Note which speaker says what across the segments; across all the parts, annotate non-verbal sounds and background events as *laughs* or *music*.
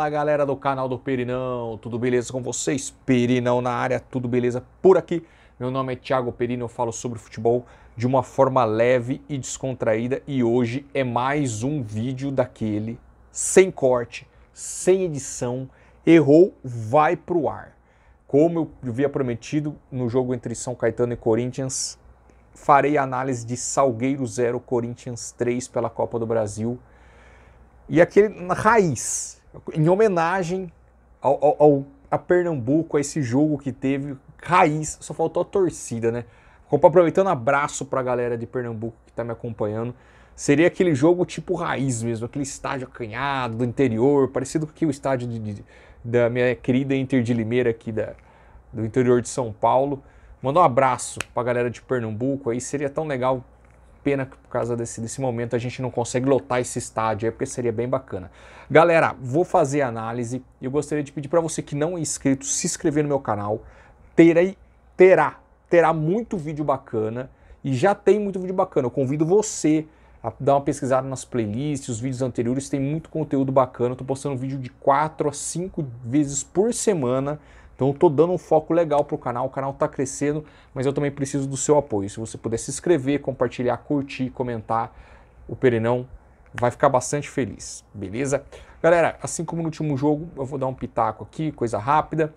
Speaker 1: Fala galera do canal do Perinão, tudo beleza com vocês? Perinão na área, tudo beleza por aqui? Meu nome é Thiago Perino, eu falo sobre futebol de uma forma leve e descontraída e hoje é mais um vídeo daquele sem corte, sem edição, errou, vai pro ar. Como eu havia prometido no jogo entre São Caetano e Corinthians, farei análise de Salgueiro 0, Corinthians 3 pela Copa do Brasil. E aquele raiz, em homenagem ao, ao, ao, a Pernambuco, a esse jogo que teve raiz, só faltou a torcida, né? Aproveitando abraço para a galera de Pernambuco que está me acompanhando. Seria aquele jogo tipo raiz mesmo, aquele estádio acanhado do interior, parecido com o estádio de, de, da minha querida Inter de Limeira aqui da, do interior de São Paulo. Mandar um abraço para a galera de Pernambuco aí, seria tão legal pena que por causa desse, desse momento a gente não consegue lotar esse estádio aí, porque seria bem bacana. Galera, vou fazer a análise. Eu gostaria de pedir para você que não é inscrito, se inscrever no meu canal. Terei, terá, terá muito vídeo bacana. E já tem muito vídeo bacana. Eu convido você a dar uma pesquisada nas playlists, os vídeos anteriores, tem muito conteúdo bacana. Eu tô postando vídeo de 4 a 5 vezes por semana então eu estou dando um foco legal pro canal, o canal está crescendo, mas eu também preciso do seu apoio. Se você puder se inscrever, compartilhar, curtir, comentar, o Perenão vai ficar bastante feliz, beleza? Galera, assim como no último jogo, eu vou dar um pitaco aqui, coisa rápida.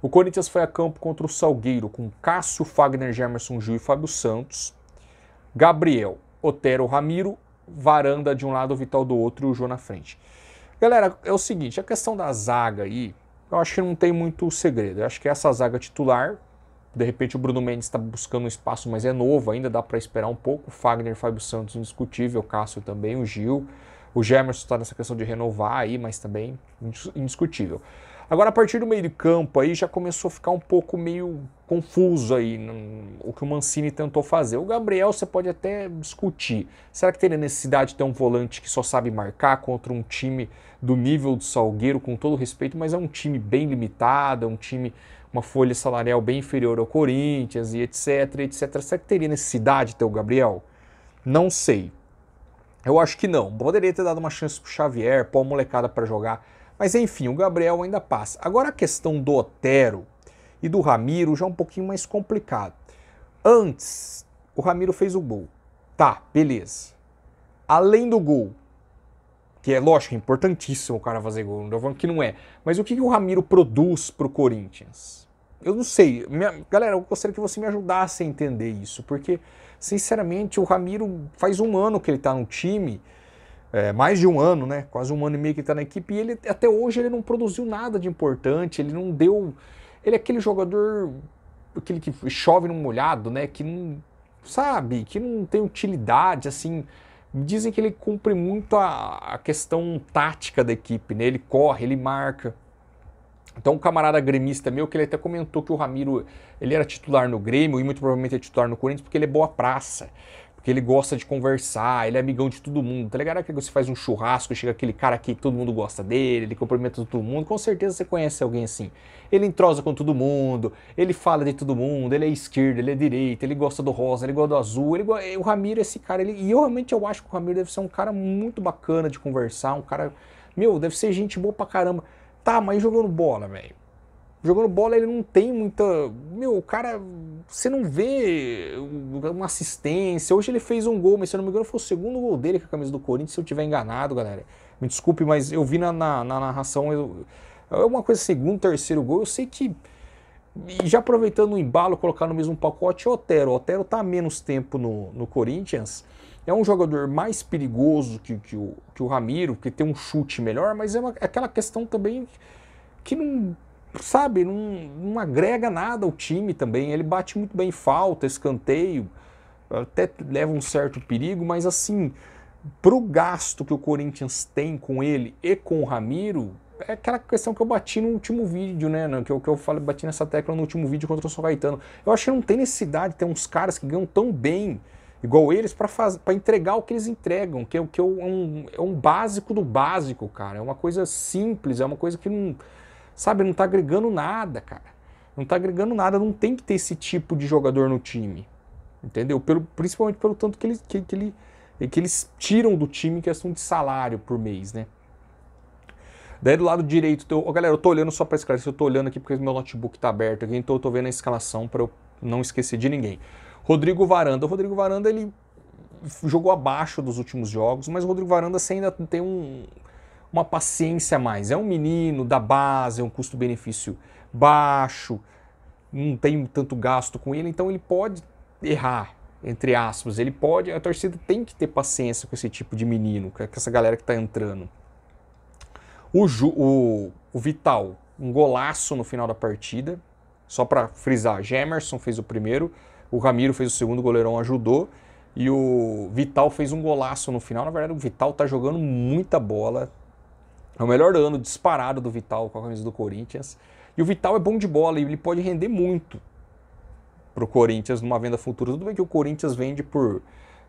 Speaker 1: O Corinthians foi a campo contra o Salgueiro com Cássio, Fagner, Gemerson, Gil e Fábio Santos, Gabriel, Otero, Ramiro, Varanda de um lado, Vital do outro e o João na frente. Galera, é o seguinte, a questão da zaga aí, eu acho que não tem muito segredo. Eu acho que essa zaga titular, de repente o Bruno Mendes está buscando um espaço, mas é novo, ainda dá para esperar um pouco. Fagner, Fábio Santos, indiscutível, Cássio também, o Gil. O Gemerson está nessa questão de renovar aí, mas também indiscutível. Agora, a partir do meio de campo aí, já começou a ficar um pouco meio confuso aí no, o que o Mancini tentou fazer. O Gabriel você pode até discutir. Será que teria necessidade de ter um volante que só sabe marcar contra um time do nível do Salgueiro, com todo respeito, mas é um time bem limitado, é um time uma folha salarial bem inferior ao Corinthians e etc, etc. Será que teria necessidade de ter o Gabriel? Não sei. Eu acho que não. Poderia ter dado uma chance pro Xavier, pôr a molecada para jogar. Mas enfim, o Gabriel ainda passa. Agora a questão do Otero e do Ramiro já é um pouquinho mais complicado. Antes, o Ramiro fez o gol. Tá, beleza. Além do gol, que é lógico, é importantíssimo o cara fazer gol, não falando que não é. Mas o que, que o Ramiro produz para o Corinthians? Eu não sei. Minha... Galera, eu gostaria que você me ajudasse a entender isso, porque, sinceramente, o Ramiro faz um ano que ele está no time é, mais de um ano, né? Quase um ano e meio que está na equipe e ele até hoje ele não produziu nada de importante, ele não deu. Ele é aquele jogador, aquele que chove no molhado, né? Que não sabe, que não tem utilidade, assim. Dizem que ele cumpre muito a, a questão tática da equipe, né? Ele corre, ele marca. Então, um camarada gremista meu, que ele até comentou que o Ramiro ele era titular no Grêmio e muito provavelmente é titular no Corinthians, porque ele é boa praça. Porque ele gosta de conversar, ele é amigão de todo mundo. Tá ligado? Que você faz um churrasco, chega aquele cara que todo mundo gosta dele, ele cumprimenta todo mundo. Com certeza você conhece alguém assim. Ele entrosa com todo mundo, ele fala de todo mundo, ele é esquerdo, ele é direita, ele gosta do rosa, ele gosta do azul. Ele gosta... Eh, o Ramiro, é esse cara, ele... e eu realmente eu acho que o Ramiro deve ser um cara muito bacana de conversar, um cara. Meu, deve ser gente boa pra caramba. Tá, mas jogando bola, velho jogando bola ele não tem muita. Meu, o cara, você não vê uma assistência. Hoje ele fez um gol, mas se eu não me engano foi o segundo gol dele com a camisa do Corinthians. Se eu tiver enganado, galera, me desculpe, mas eu vi na, na, na narração. é uma coisa, segundo, terceiro gol. Eu sei que. E já aproveitando o embalo, colocar no mesmo pacote o Otero. O Otero tá há menos tempo no, no Corinthians. É um jogador mais perigoso que, que, o, que o Ramiro, que tem um chute melhor, mas é uma, é aquela questão também que não sabe, não, não agrega nada ao time também. Ele bate muito bem falta, escanteio, até leva um certo perigo, mas assim, pro gasto que o Corinthians tem com ele e com o Ramiro, é aquela questão que eu bati no último vídeo, né, né? Que eu, que eu falei, bati nessa tecla no último vídeo contra o São Caetano. Eu acho que não tem necessidade de ter uns caras que ganham tão bem igual eles para entregar o que eles entregam, que, é que é, um, é um básico do básico, cara. É uma coisa simples, é uma coisa que não. Sabe, não tá agregando nada, cara. Não tá agregando nada, não tem que ter esse tipo de jogador no time. Entendeu? Pelo, principalmente pelo tanto que, ele, que, que, ele, que eles tiram do time que é questão de salário por mês, né? Daí do lado direito, eu, galera, eu tô olhando só para esclarecer, eu tô olhando aqui porque meu notebook tá aberto aqui, então eu tô vendo a escalação para eu não esquecer de ninguém. Rodrigo Varanda. O Rodrigo Varanda, ele jogou abaixo dos últimos jogos, mas o Rodrigo Varanda ainda tem um, uma paciência a mais. É um menino da base, é um custo-benefício baixo, não tem tanto gasto com ele, então ele pode errar, entre aspas. Ele pode, a torcida tem que ter paciência com esse tipo de menino, com essa galera que está entrando. O, Ju, o, o, Vital, um golaço no final da partida, só para frisar, Gemerson fez o primeiro, o Ramiro fez o segundo, o goleirão ajudou, e o Vital fez um golaço no final. Na verdade, o Vital está jogando muita bola, é o melhor ano disparado do Vital com a camisa do Corinthians. E o Vital é bom de bola e ele pode render muito para o Corinthians numa venda futura. Tudo bem que o Corinthians vende por,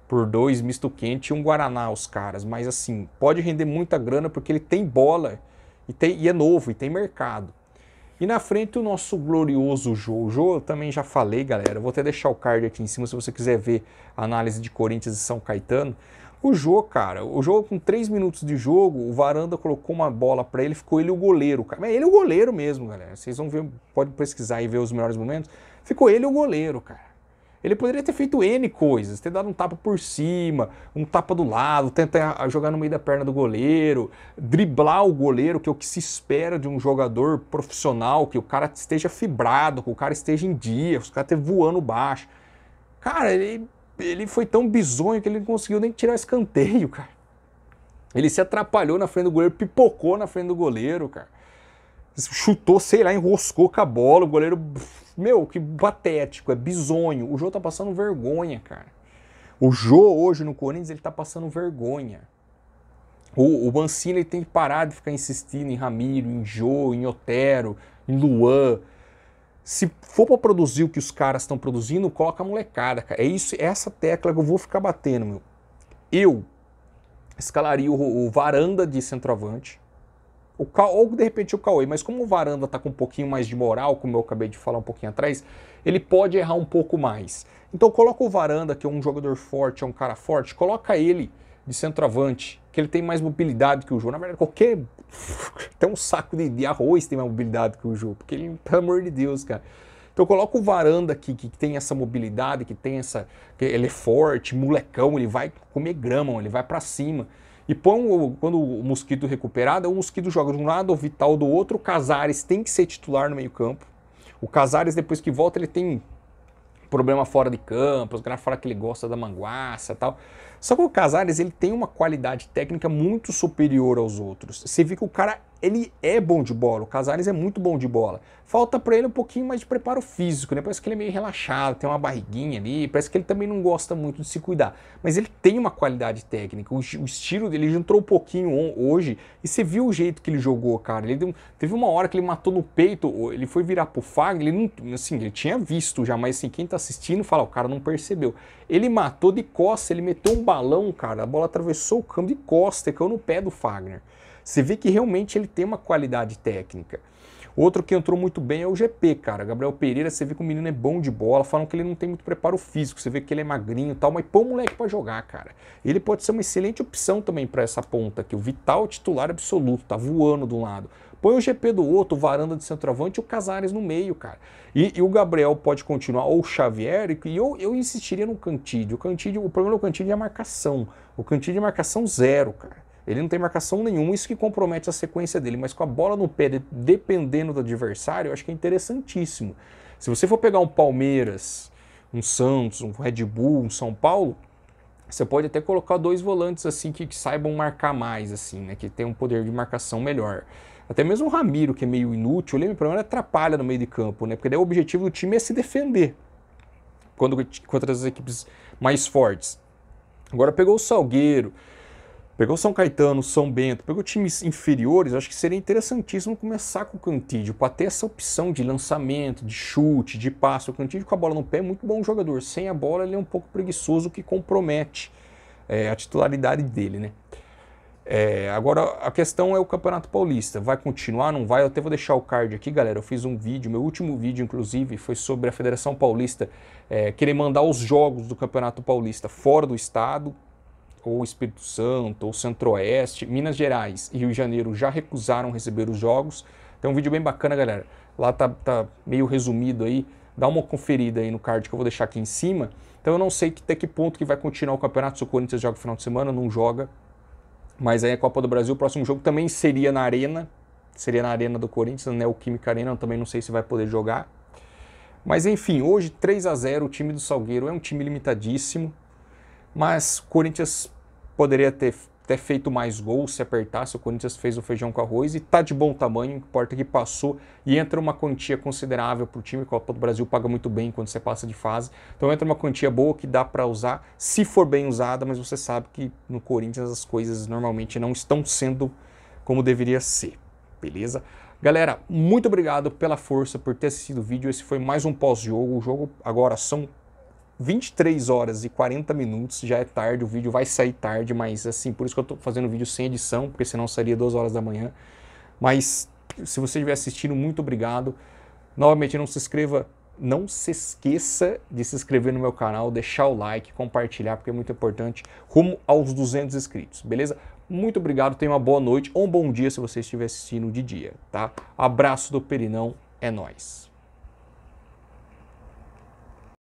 Speaker 1: por dois misto quente e um Guaraná os caras, mas assim, pode render muita grana porque ele tem bola e, tem, e é novo e tem mercado. E na frente o nosso glorioso João. João eu também já falei, galera. Eu vou até deixar o card aqui em cima se você quiser ver a análise de Corinthians e São Caetano. O Jô, cara, o jogo com 3 minutos de jogo, o Varanda colocou uma bola para ele, ficou ele o goleiro, cara. Mas ele é o goleiro mesmo, galera. Vocês vão ver, pode pesquisar e ver os melhores momentos. Ficou ele o goleiro, cara. Ele poderia ter feito N coisas, ter dado um tapa por cima, um tapa do lado, tentar jogar no meio da perna do goleiro, driblar o goleiro, que é o que se espera de um jogador profissional, que o cara esteja fibrado, que o cara esteja em dia, os caras estejam voando baixo. Cara, ele ele foi tão bizonho que ele não conseguiu nem tirar escanteio, *laughs* cara. Ele se atrapalhou na frente do goleiro, pipocou na frente do goleiro, cara. Chutou, sei lá, enroscou com a bola. O goleiro, meu, que patético, é bizonho. O Jô tá passando vergonha, cara. O Jô hoje no Corinthians, ele tá passando vergonha. O, o Mancini ele tem que parar de ficar insistindo em Ramiro, em Jô, em Otero, em Luan se for para produzir o que os caras estão produzindo, coloca a molecada, cara. É isso, é essa tecla que eu vou ficar batendo, meu. Eu escalaria o, o Varanda de centroavante, o Ca... ou de repente o Cauê, mas como o Varanda tá com um pouquinho mais de moral, como eu acabei de falar um pouquinho atrás, ele pode errar um pouco mais. Então coloca o Varanda, que é um jogador forte, é um cara forte, coloca ele de centroavante, que ele tem mais mobilidade que o Jô. Na verdade, qualquer. *laughs* Até um saco de, de arroz tem mais mobilidade que o Jô, porque ele, pelo amor de Deus, cara. Então coloca o Varanda aqui, que tem essa mobilidade, que tem essa. Que ele é forte, molecão, ele vai comer grama, ele vai para cima. E põe o, quando o Mosquito recuperado, o Mosquito joga de um lado, o Vital do outro, o Casares tem que ser titular no meio-campo. O Casares, depois que volta, ele tem problema fora de campo, os caras falam que ele gosta da manguaça tal. Só que o Casares ele tem uma qualidade técnica muito superior aos outros. Você vê que o cara ele é bom de bola, o Casares é muito bom de bola. Falta para ele um pouquinho mais de preparo físico, né? Parece que ele é meio relaxado, tem uma barriguinha ali, parece que ele também não gosta muito de se cuidar. Mas ele tem uma qualidade técnica, o, o estilo dele entrou um pouquinho hoje e você viu o jeito que ele jogou, cara. Ele deu, teve uma hora que ele matou no peito, ele foi virar pro Fagner, ele não, assim, ele tinha visto já, mas assim, quem tá assistindo fala, o cara não percebeu. Ele matou de costa, ele meteu um balão, cara, a bola atravessou o campo de costa, caiu no pé do Fagner. Você vê que realmente ele tem uma qualidade técnica. Outro que entrou muito bem é o GP, cara. Gabriel Pereira, você vê que o menino é bom de bola, falam que ele não tem muito preparo físico, você vê que ele é magrinho e tal, mas põe o moleque pra jogar, cara. Ele pode ser uma excelente opção também para essa ponta aqui. O Vital é titular absoluto, tá voando de um lado. Põe o GP do outro, o Varanda de centroavante e o Casares no meio, cara. E, e o Gabriel pode continuar, ou o Xavier, e eu, eu insistiria no Cantídio. O Cantídio, o problema do Cantídio é a marcação. O Cantídio é marcação zero, cara. Ele não tem marcação nenhuma, isso que compromete a sequência dele, mas com a bola no pé, dependendo do adversário, eu acho que é interessantíssimo. Se você for pegar um Palmeiras, um Santos, um Red Bull, um São Paulo, você pode até colocar dois volantes assim que, que saibam marcar mais, assim, né? Que tem um poder de marcação melhor. Até mesmo o Ramiro, que é meio inútil, ele me atrapalha no meio de campo, né? Porque daí o objetivo do time é se defender quando, contra as equipes mais fortes. Agora pegou o Salgueiro, Pegou São Caetano, São Bento, pegou times inferiores, acho que seria interessantíssimo começar com o Cantídio, para ter essa opção de lançamento, de chute, de passe. O Cantídio com a bola no pé é muito bom jogador, sem a bola ele é um pouco preguiçoso, o que compromete é, a titularidade dele, né? É, agora a questão é o Campeonato Paulista, vai continuar, não vai? Eu até vou deixar o card aqui, galera. Eu fiz um vídeo, meu último vídeo inclusive, foi sobre a Federação Paulista é, querer mandar os jogos do Campeonato Paulista fora do estado, ou Espírito Santo, ou Centro-Oeste, Minas Gerais e Rio de Janeiro já recusaram receber os jogos. Tem um vídeo bem bacana, galera. Lá tá, tá meio resumido aí. Dá uma conferida aí no card que eu vou deixar aqui em cima. Então eu não sei até que ponto que vai continuar o campeonato. Se o Corinthians joga no final de semana, não joga. Mas aí a é Copa do Brasil, o próximo jogo também seria na Arena. Seria na Arena do Corinthians, né? O Química Arena, eu também não sei se vai poder jogar. Mas enfim, hoje 3 a 0 o time do Salgueiro é um time limitadíssimo. Mas Corinthians poderia ter, ter feito mais gols se apertasse. O Corinthians fez o feijão com arroz e tá de bom tamanho. Importa que passou e entra uma quantia considerável para o time. Copa do Brasil paga muito bem quando você passa de fase. Então entra uma quantia boa que dá para usar se for bem usada, mas você sabe que no Corinthians as coisas normalmente não estão sendo como deveria ser. Beleza? Galera, muito obrigado pela força, por ter assistido o vídeo. Esse foi mais um pós-jogo. O jogo agora são 23 horas e 40 minutos, já é tarde, o vídeo vai sair tarde, mas assim, por isso que eu tô fazendo o vídeo sem edição, porque senão seria 2 horas da manhã. Mas se você estiver assistindo, muito obrigado. Novamente, não se inscreva, não se esqueça de se inscrever no meu canal, deixar o like, compartilhar, porque é muito importante, rumo aos 200 inscritos, beleza? Muito obrigado, tenha uma boa noite ou um bom dia se você estiver assistindo de dia, tá? Abraço do Perinão, é nós.